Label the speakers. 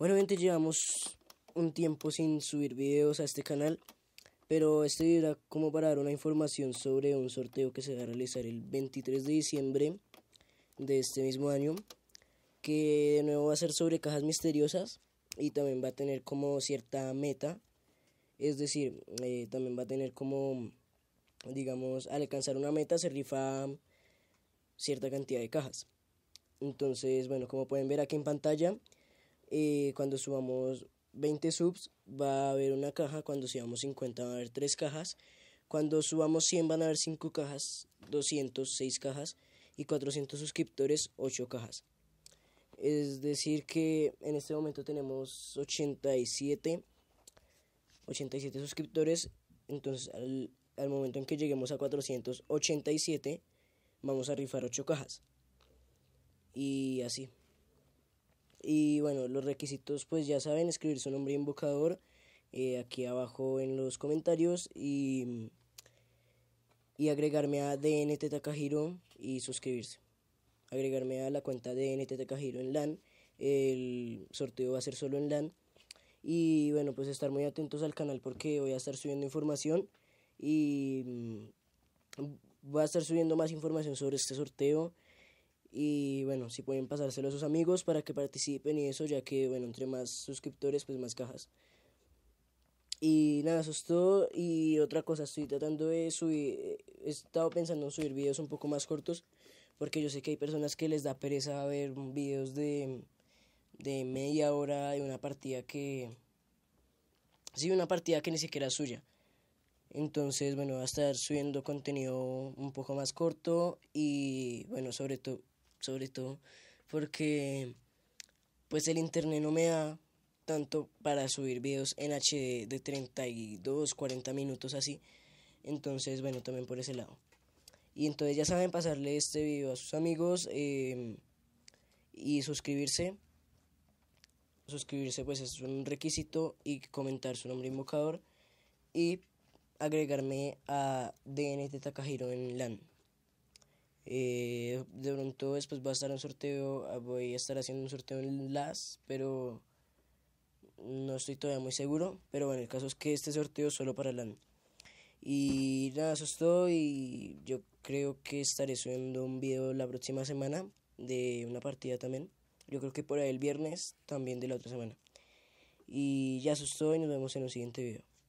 Speaker 1: Bueno gente, llevamos un tiempo sin subir videos a este canal, pero este era como para dar una información sobre un sorteo que se va a realizar el 23 de diciembre de este mismo año, que de nuevo va a ser sobre cajas misteriosas y también va a tener como cierta meta, es decir, eh, también va a tener como, digamos, al alcanzar una meta se rifa cierta cantidad de cajas. Entonces, bueno, como pueden ver aquí en pantalla, eh, cuando subamos 20 subs va a haber una caja, cuando subamos 50 va a haber 3 cajas, cuando subamos 100 van a haber 5 cajas, 200 6 cajas y 400 suscriptores 8 cajas. Es decir que en este momento tenemos 87, 87 suscriptores, entonces al, al momento en que lleguemos a 487 vamos a rifar 8 cajas. Y así. Y bueno, los requisitos pues ya saben, escribir su nombre invocador eh, aquí abajo en los comentarios y, y agregarme a DNT Takahiro y suscribirse. Agregarme a la cuenta DNT Takahiro en LAN. El sorteo va a ser solo en LAN. Y bueno, pues estar muy atentos al canal porque voy a estar subiendo información y mm, voy a estar subiendo más información sobre este sorteo. Y bueno, si pueden pasárselo a sus amigos para que participen y eso, ya que, bueno, entre más suscriptores, pues más cajas. Y nada, eso es todo. Y otra cosa, estoy tratando de subir, eh, he estado pensando en subir videos un poco más cortos, porque yo sé que hay personas que les da pereza ver videos de, de media hora de una partida que... Sí, una partida que ni siquiera es suya. Entonces, bueno, va a estar subiendo contenido un poco más corto y, bueno, sobre todo sobre todo, porque pues el internet no me da tanto para subir videos en HD de 32, 40 minutos así. Entonces, bueno, también por ese lado. Y entonces ya saben pasarle este video a sus amigos em, y suscribirse. Suscribirse pues es un requisito y comentar su nombre invocador y agregarme a DNT Takahiro en LAN. Eh, de pronto después va a estar un sorteo, ah, voy a estar haciendo un sorteo en LAS, pero no estoy todavía muy seguro. Pero bueno, el caso es que este sorteo es solo para LAN. Y nada, eso es todo y yo creo que estaré subiendo un video la próxima semana de una partida también. Yo creo que por el viernes también de la otra semana. Y ya eso es todo y nos vemos en el siguiente video.